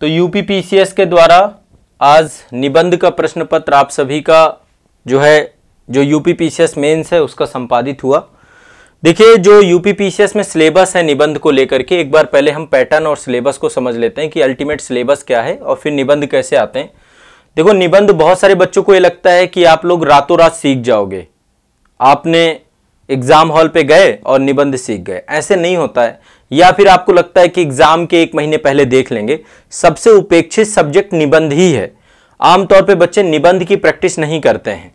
तो यूपीपीसीएस के द्वारा आज निबंध का प्रश्न पत्र आप सभी का जो है जो यूपीपीसीएस मेंस है उसका संपादित हुआ देखिए जो यूपीपीसीएस में सिलेबस है निबंध को लेकर के एक बार पहले हम पैटर्न और सिलेबस को समझ लेते हैं कि अल्टीमेट सिलेबस क्या है और फिर निबंध कैसे आते हैं देखो निबंध बहुत सारे बच्चों को ये लगता है कि आप लोग रातों रात सीख जाओगे आपने एग्जाम हॉल पे गए और निबंध सीख गए ऐसे नहीं होता है या फिर आपको लगता है कि एग्जाम के एक महीने पहले देख लेंगे सबसे उपेक्षित सब्जेक्ट निबंध ही है आमतौर पर बच्चे निबंध की प्रैक्टिस नहीं करते हैं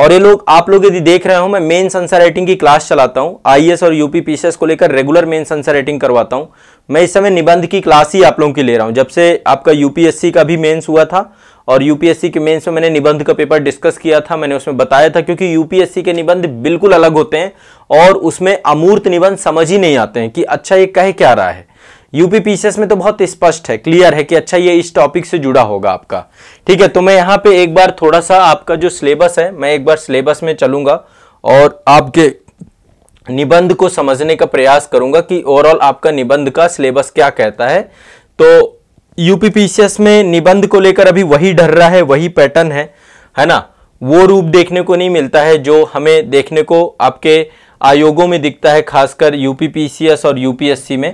और ये लोग आप लोग यदि देख रहे हो मैं मेन सेंसर राइटिंग की क्लास चलाता हूँ आई और यूपी पी को लेकर रेगुलर मेन सेंसर राइटिंग करवाता हूँ मैं इस समय निबंध की क्लास ही आप लोगों की ले रहा हूँ जब से आपका यूपीएससी का भी मेन्स हुआ था और यूपीएससी के मेंस में मैंने निबंध का पेपर डिस्कस किया था मैंने उसमें बताया था क्योंकि यूपीएससी के निबंध बिल्कुल अलग होते हैं और उसमें अमूर्त निबंध समझ ही नहीं आते हैं कि अच्छा ये कह क्या रहा है यूपी पीसीएस में तो बहुत स्पष्ट है क्लियर है कि अच्छा ये इस टॉपिक से जुड़ा होगा आपका ठीक है तो मैं यहाँ पे एक बार थोड़ा सा आपका जो सिलेबस है मैं एक बार सिलेबस में चलूंगा और आपके निबंध को समझने का प्रयास करूंगा कि ओवरऑल आपका निबंध का सिलेबस क्या कहता है तो यूपीपीसीएस में निबंध को लेकर अभी वही डर रहा है वही पैटर्न है है ना वो रूप देखने को नहीं मिलता है जो हमें देखने को आपके आयोगों में दिखता है खासकर यूपीपीसीएस और यूपीएससी में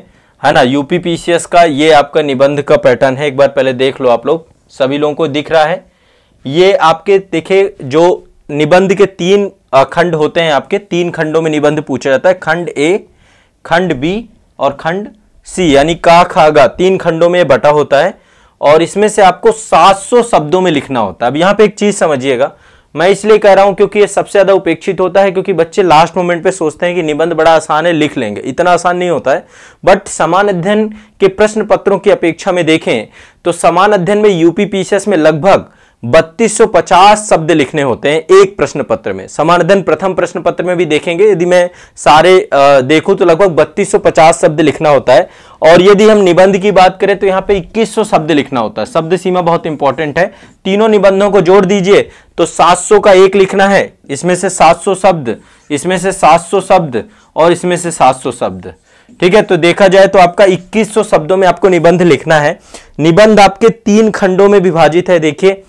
है ना यूपीपीसीएस का ये आपका निबंध का पैटर्न है एक बार पहले देख लो आप लोग सभी लोगों को दिख रहा है ये आपके देखे जो निबंध के तीन खंड होते हैं आपके तीन खंडों में निबंध पूछा जाता है खंड ए खंड बी और खंड सी यानी का खागा तीन खंडों में बटा होता है और इसमें से आपको 700 शब्दों में लिखना होता है अब यहाँ पे एक चीज़ समझिएगा मैं इसलिए कह रहा हूं क्योंकि ये सबसे ज़्यादा उपेक्षित होता है क्योंकि बच्चे लास्ट मोमेंट पे सोचते हैं कि निबंध बड़ा आसान है लिख लेंगे इतना आसान नहीं होता है बट समान अध्ययन के प्रश्न पत्रों की अपेक्षा में देखें तो समान अध्ययन में यूपी पीसीएस में लगभग 3250 शब्द लिखने होते हैं एक प्रश्न पत्र में समानधन प्रथम प्रश्न पत्र में भी देखेंगे यदि मैं सारे देखूं तो लगभग 3250 शब्द लिखना होता है और यदि हम निबंध की बात करें तो यहाँ पे 2100 शब्द लिखना होता है शब्द सीमा बहुत इंपॉर्टेंट है तीनों निबंधों को जोड़ दीजिए तो 700 का एक लिखना है इसमें से सात शब्द इसमें से सात शब्द और इसमें से सात शब्द ठीक है तो देखा जाए तो आपका 2100 शब्दों में आपको निबंध लिखना है निबंध आपके तीन खंडों में विभाजित है देखिए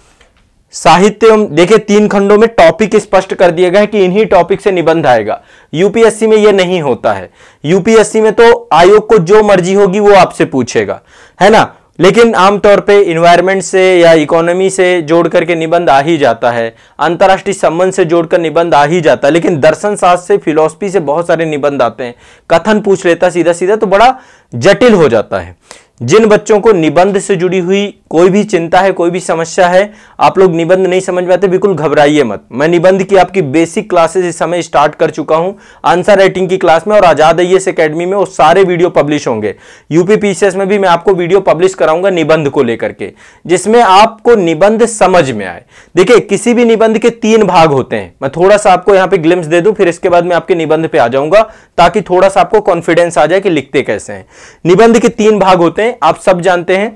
साहित्य देखिए तीन खंडों में टॉपिक स्पष्ट कर दिया गया कि इन्हीं टॉपिक से निबंध आएगा यूपीएससी में यह नहीं होता है यूपीएससी में तो आयोग को जो मर्जी होगी वो आपसे पूछेगा है ना लेकिन आमतौर पे इन्वायरमेंट से या इकोनॉमी से जोड़ करके निबंध आ ही जाता है अंतर्राष्ट्रीय संबंध से जोड़कर निबंध आ ही जाता है लेकिन दर्शन शास्त्र से फिलोसफी से बहुत सारे निबंध आते हैं कथन पूछ लेता सीधा सीधा तो बड़ा जटिल हो जाता है जिन बच्चों को निबंध से जुड़ी हुई कोई भी चिंता है कोई भी समस्या है आप लोग निबंध नहीं समझ पाते बिल्कुल घबराइए मत मैं निबंध की आपकी बेसिक क्लासेस इस समय स्टार्ट कर चुका हूं आंसर राइटिंग की क्लास में और आजाद आई एकेडमी में वो सारे वीडियो पब्लिश होंगे यूपी पीसीएस में भी मैं आपको वीडियो पब्लिश कराऊंगा निबंध को लेकर के जिसमें आपको निबंध समझ में आए देखिए किसी भी निबंध के तीन भाग होते हैं मैं थोड़ा सा आपको यहाँ पे ग्लिम्स दे दू फिर इसके बाद में आपके निबंध पे आ जाऊंगा ताकि थोड़ा सा आपको कॉन्फिडेंस आ जाए कि लिखते कैसे हैं निबंध के तीन भाग होते हैं हैं आप सब जानते हैं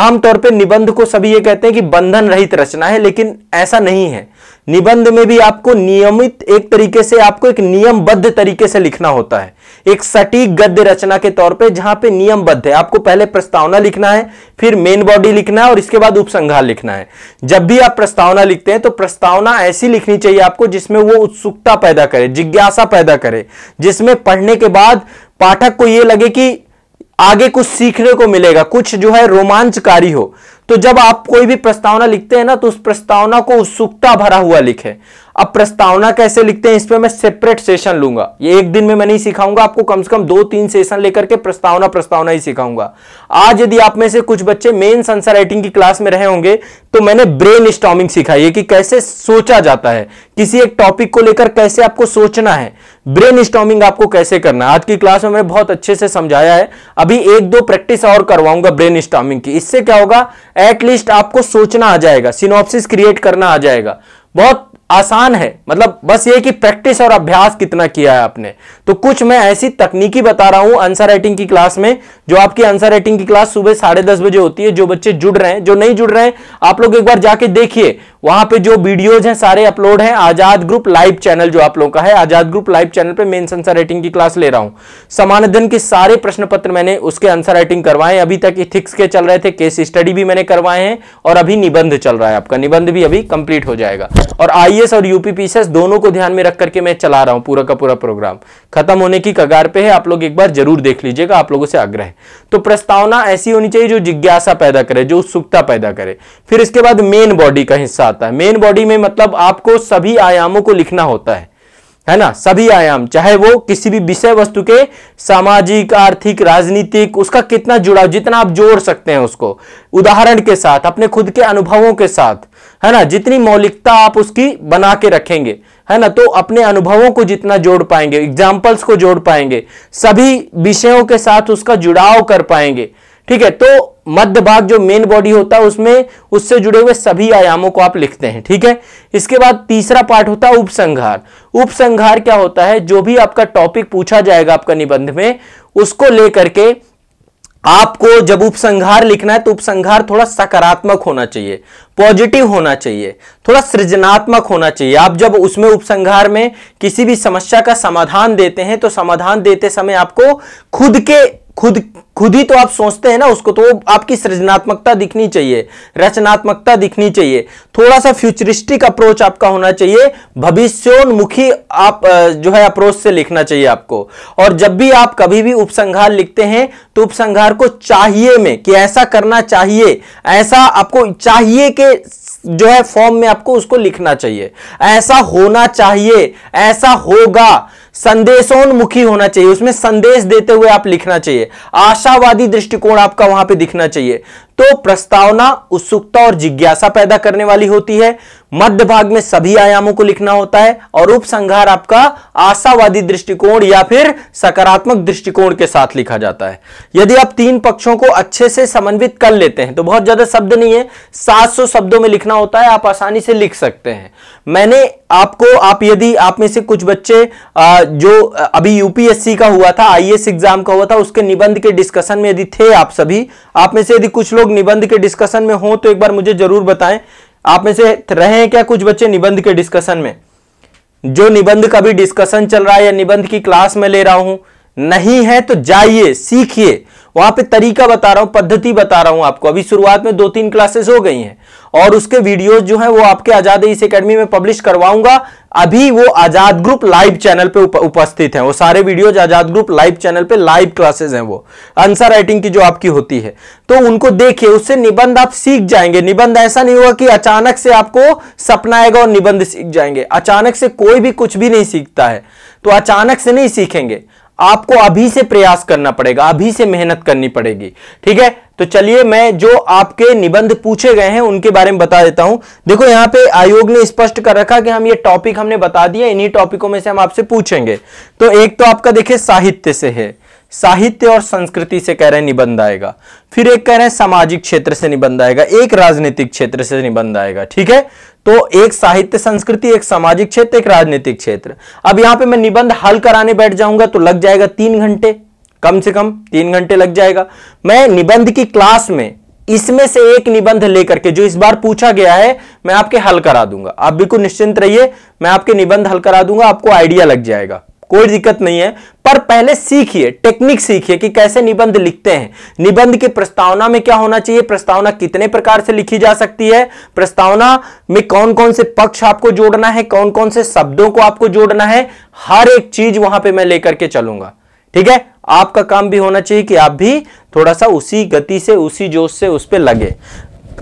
आमतौर पर निबंध को सभी ये कहते हैं कि बंधन रहित रचना है लेकिन ऐसा नहीं है निबंध में भी आपको नियमित एक तरीके से आपको एक नियमबद्ध तरीके से लिखना होता है एक सटीक गद्य रचना के तौर पे जहां पे नियमबद्ध है आपको पहले प्रस्तावना लिखना है फिर मेन बॉडी लिखना है और इसके बाद उपसंहार लिखना है जब भी आप प्रस्तावना लिखते हैं तो प्रस्तावना ऐसी लिखनी चाहिए आपको जिसमें वो उत्सुकता पैदा करे जिज्ञासा पैदा करे जिसमें पढ़ने के बाद पाठक को यह लगे कि आगे कुछ सीखने को मिलेगा कुछ जो है रोमांचकारी हो तो जब आप कोई भी प्रस्तावना लिखते हैं ना तो उस प्रस्तावना को उत्सुकता भरा हुआ लिखे अब प्रस्तावना कैसे लिखते हैं इस पर मैं सेपरेट सेशन लूंगा ये एक दिन में मैं नहीं सिखाऊंगा आपको कम से कम दो तीन सेशन लेकर के प्रस्तावना प्रस्तावना ही सिखाऊंगा आज यदि आप में से कुछ बच्चे मेन संसर राइटिंग की क्लास में रहे होंगे तो मैंने ब्रेन स्टॉमिंग सिखाई है कि कैसे सोचा जाता है किसी एक टॉपिक को लेकर कैसे आपको सोचना है ब्रेन स्टॉमिंग आपको कैसे करना है आज की क्लास में मैंने बहुत अच्छे से समझाया है अभी एक दो प्रैक्टिस और करवाऊंगा ब्रेन स्टॉमिंग की इससे क्या होगा एटलीस्ट आपको सोचना आ जाएगा सिनोप्सिस क्रिएट करना आ जाएगा बहुत आसान है मतलब बस ये कि प्रैक्टिस और अभ्यास कितना किया है आपने तो कुछ मैं ऐसी तकनीकी बता रहा हूं आंसर राइटिंग की क्लास में जो आपकी आंसर राइटिंग की क्लास सुबह साढ़े दस बजे होती है जो बच्चे जुड़ रहे हैं जो नहीं जुड़ रहे हैं आप लोग एक बार जाके देखिए वहां पे जो वीडियोज हैं सारे अपलोड हैं आजाद ग्रुप लाइव चैनल जो आप लोगों का है आजाद ग्रुप लाइव चैनल पे मेन आंसर राइटिंग की क्लास ले रहा हूं सामान्य दिन के सारे प्रश्न पत्र मैंने उसके आंसर राइटिंग करवाए अभी तक इथिक्स के चल रहे थे केस स्टडी भी मैंने करवाए हैं और अभी निबंध चल रहा है आपका निबंध भी अभी कंप्लीट हो जाएगा और आई और यूपीपीसीएस दोनों को ध्यान में रख करके मैं चला रहा हूं पूरा का पूरा प्रोग्राम खत्म होने की कगार पे है आप लोग एक बार जरूर देख लीजिएगा आप लोगों से आग्रह तो प्रस्तावना ऐसी होनी चाहिए जो जिज्ञासा पैदा करे जो उत्सुकता पैदा करे फिर इसके बाद मेन बॉडी का हिस्सा आता है मेन बॉडी में मतलब आपको सभी आयामों को लिखना होता है है ना सभी आयाम चाहे वो किसी भी विषय वस्तु के सामाजिक आर्थिक राजनीतिक उसका कितना जुड़ाव जितना आप जोड़ सकते हैं उसको उदाहरण के साथ अपने खुद के अनुभवों के साथ है ना जितनी मौलिकता आप उसकी बना के रखेंगे है ना तो अपने अनुभवों को जितना जोड़ पाएंगे एग्जाम्पल्स को जोड़ पाएंगे सभी विषयों के साथ उसका जुड़ाव कर पाएंगे ठीक है तो मध्य भाग जो मेन बॉडी होता है उसमें उससे जुड़े हुए सभी आयामों को आप लिखते हैं ठीक है इसके बाद तीसरा पार्ट होता है उपसंहार उपसंहार क्या होता है जो भी आपका टॉपिक पूछा जाएगा आपका निबंध में उसको लेकर के आपको जब उपसंहार लिखना है तो उपसंहार थोड़ा सकारात्मक होना चाहिए पॉजिटिव होना चाहिए थोड़ा सृजनात्मक होना चाहिए आप जब उसमें उपसंहार में किसी भी समस्या का समाधान देते हैं तो समाधान देते समय आपको खुद के खुद खुद ही तो आप सोचते हैं ना उसको तो आपकी सृजनात्मकता दिखनी चाहिए रचनात्मकता दिखनी चाहिए थोड़ा सा फ्यूचरिस्टिक अप्रोच आपका होना चाहिए भविष्योन्मुखी आप जो है अप्रोच से लिखना चाहिए आपको और जब भी आप कभी भी उपसंहार लिखते हैं तो उपसंहार को चाहिए में कि ऐसा करना चाहिए ऐसा आपको चाहिए के जो है फॉर्म में आपको उसको लिखना चाहिए ऐसा होना चाहिए ऐसा होगा संदेशोन्मुखी होना चाहिए उसमें संदेश देते हुए आप लिखना चाहिए आश आशावादी दृष्टिकोण आपका वहां पे दिखना चाहिए तो प्रस्तावना उत्सुकता और जिज्ञासा पैदा करने वाली होती है मध्य भाग में सभी आयामों को लिखना होता है और उपसंहार आपका आशावादी दृष्टिकोण या फिर सकारात्मक दृष्टिकोण के साथ लिखा जाता है यदि आप तीन पक्षों को अच्छे से समन्वित कर लेते हैं तो बहुत ज्यादा शब्द नहीं है 700 शब्दों में लिखना होता है आप आसानी से लिख सकते हैं मैंने आपको आप यदि आप में से कुछ बच्चे जो अभी यूपीएससी का हुआ था आईएएस एग्जाम का हुआ था उसके निबंध के डिस्कशन में यदि थे आप सभी आप में से यदि कुछ लोग निबंध के डिस्कशन में हो तो एक बार मुझे जरूर बताएं आप में से रहे हैं क्या कुछ बच्चे निबंध के डिस्कशन में जो निबंध का भी डिस्कशन चल रहा है या निबंध की क्लास में ले रहा हूं नहीं है तो जाइए सीखिए वहां पे तरीका बता रहा हूं पद्धति बता रहा हूं आपको अभी शुरुआत में दो तीन क्लासेस हो गई हैं और उसके वीडियोस जो है वो आपके आजाद इस एकेडमी में पब्लिश करवाऊंगा अभी वो आजाद ग्रुप लाइव चैनल पे उपस्थित हैं वो सारे videos Azad group live channel पे लाइव क्लासेस हैं वो आंसर राइटिंग की जो आपकी होती है तो उनको देखिए उससे निबंध आप सीख जाएंगे निबंध ऐसा नहीं होगा कि अचानक से आपको सपना आएगा और निबंध सीख जाएंगे अचानक से कोई भी कुछ भी नहीं सीखता है तो अचानक से नहीं सीखेंगे आपको अभी से प्रयास करना पड़ेगा अभी से मेहनत करनी पड़ेगी ठीक है तो चलिए मैं जो आपके निबंध पूछे गए हैं उनके बारे में बता देता हूं देखो यहां पे आयोग ने स्पष्ट कर रखा कि हम ये टॉपिक हमने बता दिया इन्हीं टॉपिकों में से हम आपसे पूछेंगे तो एक तो आपका देखिए साहित्य से है साहित्य और संस्कृति से कह रहे हैं निबंध आएगा फिर एक कह रहे हैं सामाजिक क्षेत्र से निबंध आएगा एक राजनीतिक क्षेत्र से निबंध आएगा ठीक है तो एक साहित्य संस्कृति एक सामाजिक क्षेत्र एक राजनीतिक क्षेत्र अब यहां पे मैं निबंध हल कराने बैठ जाऊंगा तो लग जाएगा तीन घंटे कम से कम तीन घंटे लग जाएगा मैं निबंध की क्लास में इसमें से एक निबंध लेकर के जो इस बार पूछा गया है मैं आपके हल करा दूंगा आप बिल्कुल निश्चिंत रहिए मैं आपके निबंध हल करा दूंगा आपको आइडिया लग जाएगा कोई दिक्कत नहीं है पर पहले सीखिए टेक्निक सीखिए कि कैसे निबंध लिखते हैं निबंध की प्रस्तावना में क्या होना चाहिए प्रस्तावना कितने प्रकार से लिखी जा सकती है प्रस्तावना में कौन कौन से पक्ष आपको जोड़ना है कौन कौन से शब्दों को आपको जोड़ना है हर एक चीज वहां पर मैं लेकर के चलूंगा ठीक है आपका काम भी होना चाहिए कि आप भी थोड़ा सा उसी गति से उसी जोश से उस पर लगे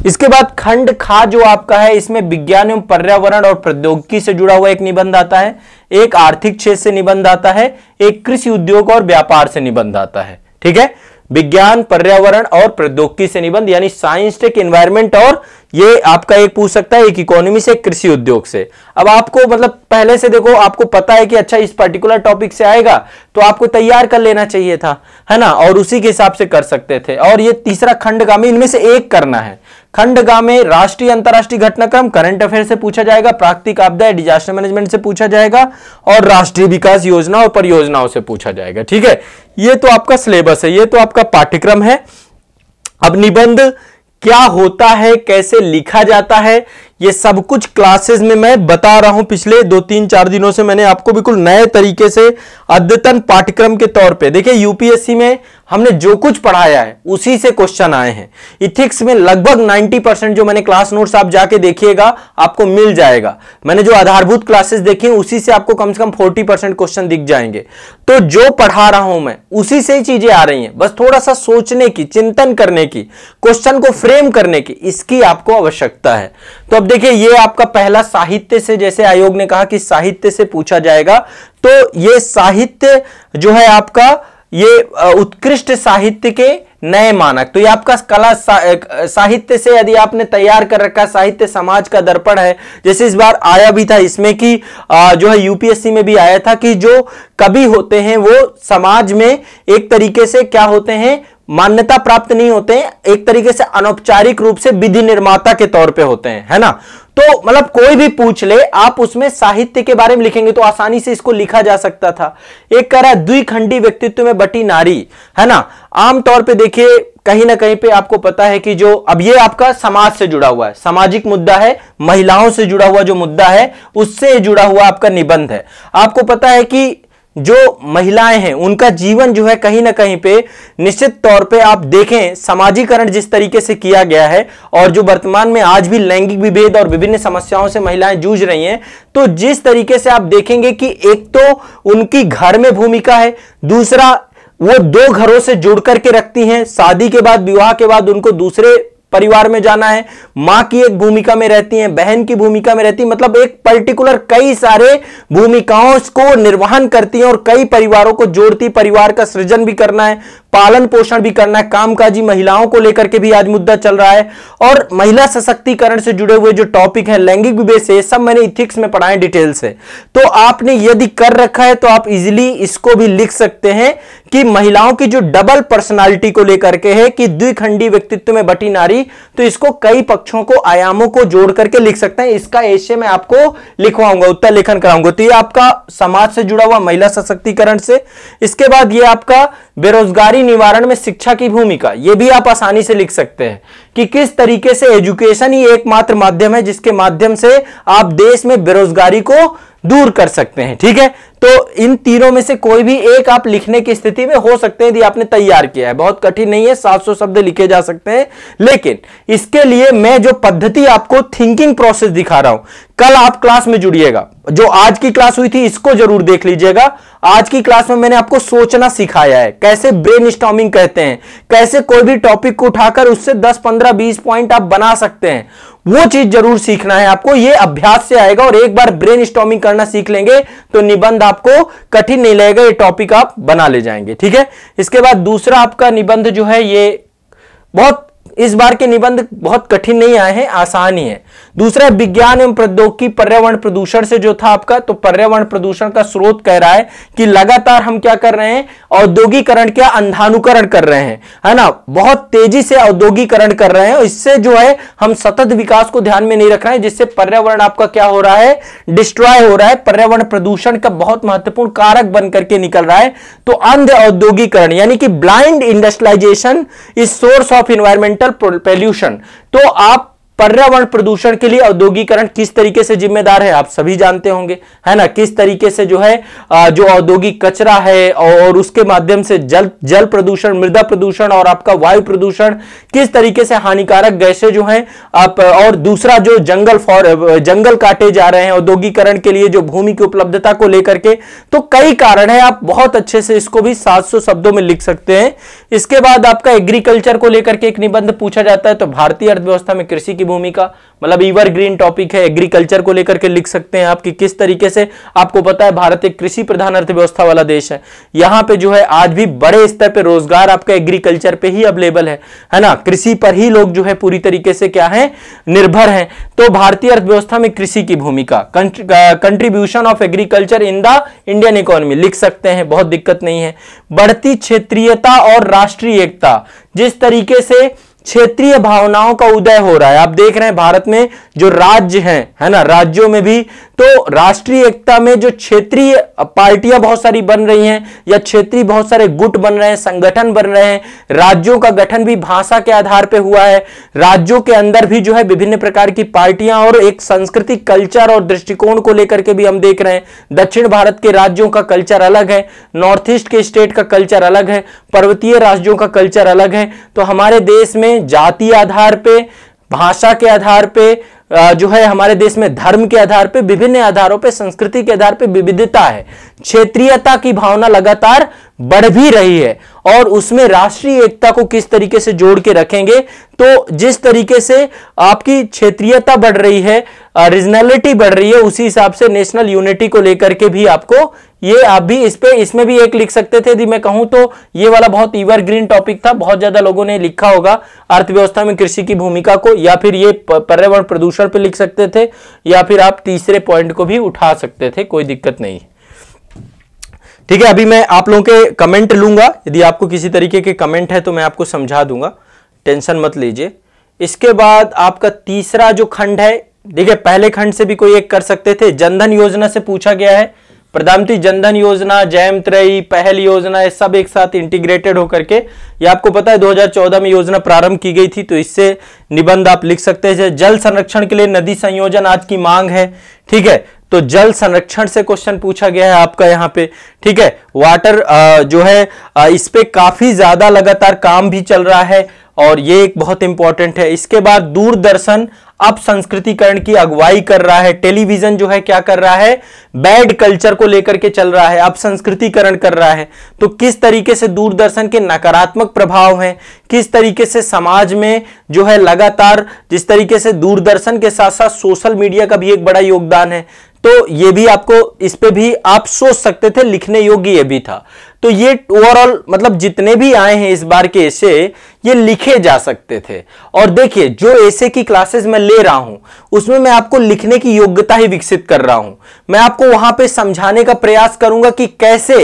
इसके बाद खंड खा जो आपका है इसमें विज्ञान एवं पर्यावरण और प्रौद्योगिकी से जुड़ा हुआ एक निबंध आता है एक आर्थिक क्षेत्र से निबंध आता है एक कृषि उद्योग और व्यापार से निबंध आता है ठीक है विज्ञान पर्यावरण और प्रौद्योगिकी से निबंध यानी साइंस टेक एनवायरमेंट और ये आपका एक पूछ सकता है एक इकोनॉमी से कृषि उद्योग से अब आपको मतलब पहले से देखो आपको पता है कि अच्छा इस पर्टिकुलर टॉपिक से आएगा तो आपको तैयार कर लेना चाहिए था है ना और उसी के हिसाब से कर सकते थे और ये तीसरा खंड का इनमें से एक करना है खंडगा में राष्ट्रीय अंतर्राष्ट्रीय घटनाक्रम करंट अफेयर से पूछा जाएगा प्राकृतिक आपदा डिजास्टर मैनेजमेंट से पूछा जाएगा और राष्ट्रीय विकास योजना और परियोजनाओं से पूछा जाएगा ठीक है ये तो आपका सिलेबस है ये तो आपका पाठ्यक्रम है अब निबंध क्या होता है कैसे लिखा जाता है ये सब कुछ क्लासेस में मैं बता रहा हूं पिछले दो तीन चार दिनों से मैंने आपको बिल्कुल नए तरीके से अद्यतन पाठ्यक्रम के तौर पे देखिए यूपीएससी में हमने जो कुछ पढ़ाया है उसी से क्वेश्चन आए हैं इथिक्स में लगभग 90 परसेंट जो मैंने क्लास नोट्स आप जाके देखिएगा आपको मिल जाएगा मैंने जो आधारभूत क्लासेस देखी उसी से आपको कम से कम फोर्टी परसेंट क्वेश्चन दिख जाएंगे तो जो पढ़ा रहा हूं मैं उसी से ही चीजें आ रही है बस थोड़ा सा सोचने की चिंतन करने की क्वेश्चन को फ्रेम करने की इसकी आपको आवश्यकता है तो अब देखिए ये आपका पहला साहित्य से जैसे आयोग ने कहा कि साहित्य से पूछा जाएगा तो ये साहित्य जो है आपका ये उत्कृष्ट साहित्य के नए मानक तो ये आपका कला सा, साहित्य से यदि आपने तैयार कर रखा साहित्य समाज का दर्पण है जैसे इस बार आया भी था इसमें कि जो है यूपीएससी में भी आया था कि जो कवि होते हैं वो समाज में एक तरीके से क्या होते हैं मान्यता प्राप्त नहीं होते हैं एक तरीके से अनौपचारिक रूप से विधि निर्माता के तौर पे होते हैं है ना तो मतलब कोई भी पूछ ले आप उसमें साहित्य के बारे में लिखेंगे तो आसानी से इसको लिखा जा सकता था एक कह रहा है द्विखंडी व्यक्तित्व में बटी नारी है ना आमतौर पर देखिए कहीं ना कहीं पे आपको पता है कि जो अब ये आपका समाज से जुड़ा हुआ है सामाजिक मुद्दा है महिलाओं से जुड़ा हुआ जो मुद्दा है उससे जुड़ा हुआ आपका निबंध है आपको पता है कि जो महिलाएं हैं उनका जीवन जो है कहीं ना कहीं पे निश्चित तौर पे आप देखें समाजीकरण जिस तरीके से किया गया है और जो वर्तमान में आज भी लैंगिक विभेद और विभिन्न समस्याओं से महिलाएं जूझ रही हैं तो जिस तरीके से आप देखेंगे कि एक तो उनकी घर में भूमिका है दूसरा वो दो घरों से जुड़ करके रखती हैं शादी के बाद विवाह के बाद उनको दूसरे परिवार में जाना है मां की एक भूमिका में रहती हैं बहन की भूमिका में रहती है मतलब एक पर्टिकुलर कई सारे भूमिकाओं को निर्वहन करती हैं और कई परिवारों को जोड़ती परिवार का सृजन भी करना है पालन पोषण भी करना है कामकाजी महिलाओं को लेकर के भी आज मुद्दा चल रहा है और महिला सशक्तिकरण से जुड़े हुए जो टॉपिक है लैंगिक विवेक से सब मैंने इथिक्स में पढ़ाए डिटेल से तो आपने यदि कर रखा है तो आप इजिली इसको भी लिख सकते हैं कि महिलाओं की जो डबल पर्सनालिटी को लेकर के है कि द्विखंडी व्यक्तित्व में बटी नारी तो इसको कई पक्षों को आयामों को जोड़ करके लिख सकते हैं इसका ऐसे में आपको लिखवाऊंगा उत्तर लेखन कराऊंगा तो ये आपका समाज से जुड़ा हुआ महिला सशक्तिकरण से इसके बाद ये आपका बेरोजगारी बीमारी निवारण में शिक्षा की भूमिका ये भी आप आसानी से लिख सकते हैं कि किस तरीके से एजुकेशन ही एकमात्र माध्यम है जिसके माध्यम से आप देश में बेरोजगारी को दूर कर सकते हैं ठीक है तो इन तीनों में से कोई भी एक आप लिखने की स्थिति में हो सकते हैं यदि आपने तैयार किया है बहुत कठिन नहीं है 700 शब्द लिखे जा सकते हैं लेकिन इसके लिए मैं जो पद्धति आपको थिंकिंग प्रोसेस दिखा रहा हूं कल आप क्लास में जुड़िएगा जो आज की क्लास हुई थी इसको जरूर देख लीजिएगा आज की क्लास में मैंने आपको सोचना सिखाया है कैसे ब्रेन कहते हैं कैसे कोई भी टॉपिक को उठाकर उससे 10 15 20 पॉइंट आप बना सकते हैं वो चीज जरूर सीखना है आपको ये अभ्यास से आएगा और एक बार ब्रेन करना सीख लेंगे तो निबंध आपको कठिन नहीं लगेगा ये टॉपिक आप बना ले जाएंगे ठीक है इसके बाद दूसरा आपका निबंध जो है ये बहुत इस बार के निबंध बहुत कठिन नहीं आए हैं आसान ही है दूसरा विज्ञान एवं प्रौद्योगिकी पर्यावरण प्रदूषण से जो था आपका तो पर्यावरण प्रदूषण का स्रोत कह रहा है कि लगातार हम क्या कर रहे हैं औद्योगिकरण क्या अंधानुकरण कर रहे हैं है ना बहुत तेजी से औद्योगिकरण कर रहे हैं इससे जो है हम सतत विकास को ध्यान में नहीं रख रहे हैं जिससे पर्यावरण आपका क्या हो रहा है डिस्ट्रॉय हो रहा है पर्यावरण प्रदूषण का बहुत महत्वपूर्ण कारक बन करके निकल रहा है तो अंध औद्योगिकरण यानी कि blind industrialisation is source of environmental pollution तो आप पर्यावरण प्रदूषण के लिए औद्योगिकरण किस तरीके से जिम्मेदार है आप सभी जानते होंगे है ना किस तरीके से जो है जो औद्योगिक कचरा है और उसके माध्यम से जल जल प्रदूषण मृदा प्रदूषण और आपका वायु प्रदूषण किस तरीके से हानिकारक गैसे जो है आप और दूसरा जो जंगल फॉर जंगल काटे जा रहे हैं औद्योगिकरण के लिए जो भूमि की उपलब्धता को लेकर के तो कई कारण है आप बहुत अच्छे से इसको भी सात शब्दों में लिख सकते हैं इसके बाद आपका एग्रीकल्चर को लेकर के एक निबंध पूछा जाता है तो भारतीय अर्थव्यवस्था में कृषि की भूमिका मतलब ईवर ग्रीन टॉपिक है एग्रीकल्चर को लेकर के लिख सकते हैं आप कि किस तरीके से आपको पता है भारत एक कृषि प्रधान अर्थव्यवस्था वाला देश है यहाँ पे जो है आज भी बड़े स्तर पर रोजगार आपका एग्रीकल्चर पे ही अवेलेबल है है ना कृषि पर ही लोग जो है पूरी तरीके से क्या है निर्भर है तो भारतीय अर्थव्यवस्था में कृषि की भूमिका contribution of agriculture in the Indian economy लिख सकते हैं बहुत दिक्कत नहीं है बढ़ती क्षेत्रीयता और राष्ट्रीय एकता जिस तरीके से क्षेत्रीय भावनाओं का उदय हो रहा है आप देख रहे हैं भारत में जो राज्य हैं है ना राज्यों में भी तो राष्ट्रीय एकता में जो क्षेत्रीय पार्टियां बहुत सारी बन रही हैं या क्षेत्रीय बहुत सारे गुट बन रहे हैं संगठन बन रहे हैं राज्यों का गठन भी भाषा के आधार पर हुआ है राज्यों के अंदर भी जो है विभिन्न प्रकार की पार्टियां और एक संस्कृति कल्चर और दृष्टिकोण को लेकर के भी हम देख रहे हैं दक्षिण भारत के राज्यों का कल्चर अलग है नॉर्थ ईस्ट के स्टेट का कल्चर अलग है पर्वतीय राज्यों का कल्चर अलग है तो हमारे देश में जाति आधार पर भाषा के आधार पर जो है हमारे देश में धर्म के आधार पर विभिन्न आधारों पर संस्कृति के आधार पर विविधता है क्षेत्रीयता की भावना लगातार बढ़ भी रही है और उसमें राष्ट्रीय एकता को किस तरीके से जोड़ के रखेंगे तो जिस तरीके से आपकी क्षेत्रीयता बढ़ रही है रीजनैलिटी बढ़ रही है उसी हिसाब से नेशनल यूनिटी को लेकर के भी आपको ये आप भी इस पे इसमें भी एक लिख सकते थे यदि मैं कहूं तो ये वाला बहुत ईवर ग्रीन टॉपिक था बहुत ज्यादा लोगों ने लिखा होगा अर्थव्यवस्था में कृषि की भूमिका को या फिर ये पर्यावरण प्रदूषण पे लिख सकते थे या फिर आप तीसरे पॉइंट को भी उठा सकते थे कोई दिक्कत नहीं ठीक है अभी मैं आप लोगों के कमेंट लूंगा यदि आपको किसी तरीके के कमेंट है तो मैं आपको समझा दूंगा टेंशन मत लीजिए इसके बाद आपका तीसरा जो खंड है देखिए पहले खंड से भी कोई एक कर सकते थे जनधन योजना से पूछा गया है प्रधानमंत्री जनधन योजना जैम त्रयी पहल योजना ये सब एक साथ इंटीग्रेटेड होकर के ये आपको पता है 2014 में योजना प्रारंभ की गई थी तो इससे निबंध आप लिख सकते हैं जल संरक्षण के लिए नदी संयोजन आज की मांग है ठीक है तो जल संरक्षण से क्वेश्चन पूछा गया है आपका यहाँ पे ठीक है वाटर जो है इस पर काफी ज्यादा लगातार काम भी चल रहा है और ये एक बहुत इंपॉर्टेंट है इसके बाद दूरदर्शन अब संस्कृतिकरण की अगुवाई कर रहा है टेलीविजन जो है क्या कर रहा है बैड कल्चर को लेकर के चल रहा है अब संस्कृतिकरण कर रहा है तो किस तरीके से दूरदर्शन के नकारात्मक प्रभाव हैं किस तरीके से समाज में जो है लगातार जिस तरीके से दूरदर्शन के साथ साथ सोशल मीडिया का भी एक बड़ा योगदान है तो ये भी आपको इस पे भी आप सोच सकते थे लिखने योग्य ये भी था तो ये ओवरऑल मतलब जितने भी आए हैं इस बार के ऐसे ये लिखे जा सकते थे और देखिए जो ऐसे की क्लासेस मैं ले रहा हूं उसमें मैं आपको लिखने की योग्यता ही विकसित कर रहा हूं मैं आपको वहां पे समझाने का प्रयास करूंगा कि कैसे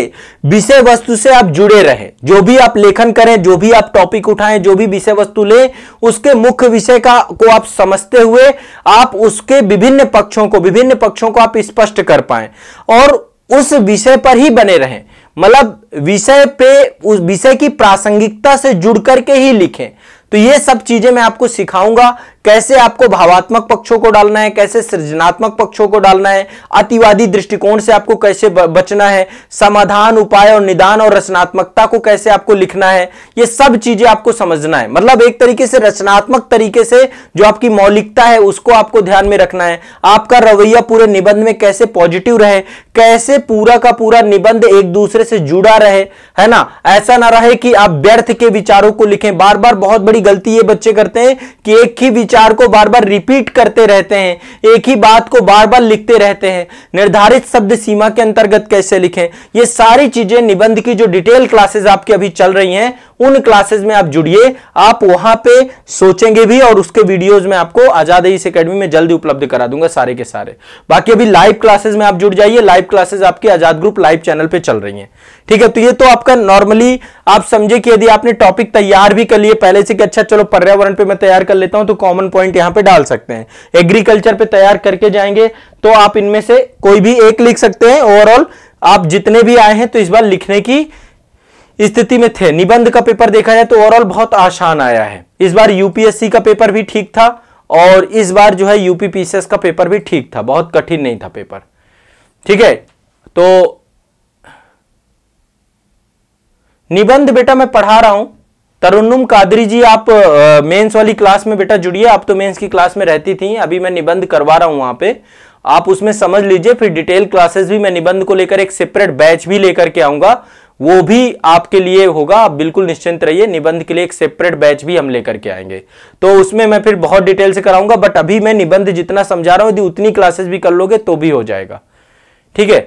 विषय वस्तु से आप जुड़े रहें जो भी आप लेखन करें जो भी आप टॉपिक उठाएं जो भी विषय वस्तु लें उसके मुख्य विषय का को आप समझते हुए आप उसके विभिन्न पक्षों को विभिन्न पक्षों को आप स्पष्ट कर पाए और उस विषय पर ही बने रहें मतलब विषय पे उस विषय की प्रासंगिकता से जुड़ करके ही लिखें तो ये सब चीजें मैं आपको सिखाऊंगा कैसे आपको भावात्मक पक्षों को डालना है कैसे सृजनात्मक पक्षों को डालना है अतिवादी दृष्टिकोण से आपको कैसे बचना है समाधान उपाय और निदान और रचनात्मकता को कैसे आपको लिखना है ये सब चीजें आपको समझना है मतलब एक तरीके से रचनात्मक तरीके से जो आपकी मौलिकता है उसको आपको ध्यान में रखना है आपका रवैया पूरे निबंध में कैसे पॉजिटिव रहे कैसे पूरा का पूरा निबंध एक दूसरे से जुड़ा रहे है ना ऐसा ना रहे कि आप व्यर्थ के विचारों को लिखें बार बार बहुत बड़ी गलती ये बच्चे करते हैं कि एक ही विचार विचार को बार बार रिपीट करते रहते हैं एक ही बात को बार बार लिखते रहते हैं निर्धारित शब्द सीमा के अंतर्गत कैसे लिखें ये सारी चीजें निबंध की जो डिटेल क्लासेज आपकी अभी चल रही हैं उन क्लासेज में आप जुड़िए आप वहां पे सोचेंगे भी और उसके वीडियोज में आपको आजाद इस अकेडमी में जल्दी उपलब्ध करा दूंगा सारे के सारे बाकी अभी लाइव क्लासेज में आप जुड़ जाइए लाइव क्लासेज आपकी आजाद ग्रुप लाइव चैनल पर चल रही है ठीक है तो ये तो आपका नॉर्मली आप समझे कि यदि आपने टॉपिक तैयार भी कर लिए पहले से कि अच्छा चलो पर्यावरण पे मैं तैयार कर लेता हूं तो कॉमन कॉमन पॉइंट यहां पे डाल सकते हैं एग्रीकल्चर पे तैयार करके जाएंगे तो आप इनमें से कोई भी एक लिख सकते हैं ओवरऑल आप जितने भी आए हैं तो इस बार लिखने की स्थिति में थे निबंध का पेपर देखा जाए तो ओवरऑल बहुत आसान आया है इस बार यूपीएससी का पेपर भी ठीक था और इस बार जो है यूपीपीसीएस का पेपर भी ठीक था बहुत कठिन नहीं था पेपर ठीक है तो निबंध बेटा मैं पढ़ा रहा हूं तरुन्नुम कादरी जी आप मेंस वाली क्लास में बेटा जुड़िए आप तो मेंस की क्लास में रहती थी अभी मैं निबंध करवा रहा हूं वहां पे आप उसमें समझ लीजिए फिर डिटेल क्लासेस भी मैं निबंध को लेकर एक सेपरेट बैच भी लेकर के आऊंगा वो भी आपके लिए होगा आप बिल्कुल निश्चिंत रहिए निबंध के लिए एक सेपरेट बैच भी हम लेकर के आएंगे तो उसमें मैं फिर बहुत डिटेल से कराऊंगा बट अभी मैं निबंध जितना समझा रहा हूं यदि उतनी क्लासेस भी कर लोगे तो भी हो जाएगा ठीक है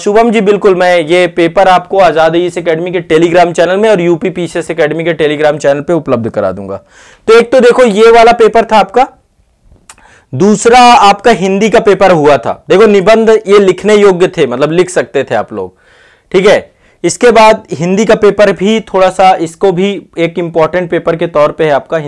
शुभम जी बिल्कुल मैं ये पेपर आपको आजादी इस अकेडमी के टेलीग्राम चैनल में और यूपी पीसीएस अकेडमी के टेलीग्राम चैनल पे उपलब्ध करा दूंगा तो एक तो देखो ये वाला पेपर था आपका दूसरा आपका हिंदी का पेपर हुआ था देखो निबंध ये लिखने योग्य थे मतलब लिख सकते थे आप लोग ठीक है इसके बाद हिंदी का पेपर भी थोड़ा सा इसको भी एक इंपॉर्टेंट पेपर के तौर पे है आपका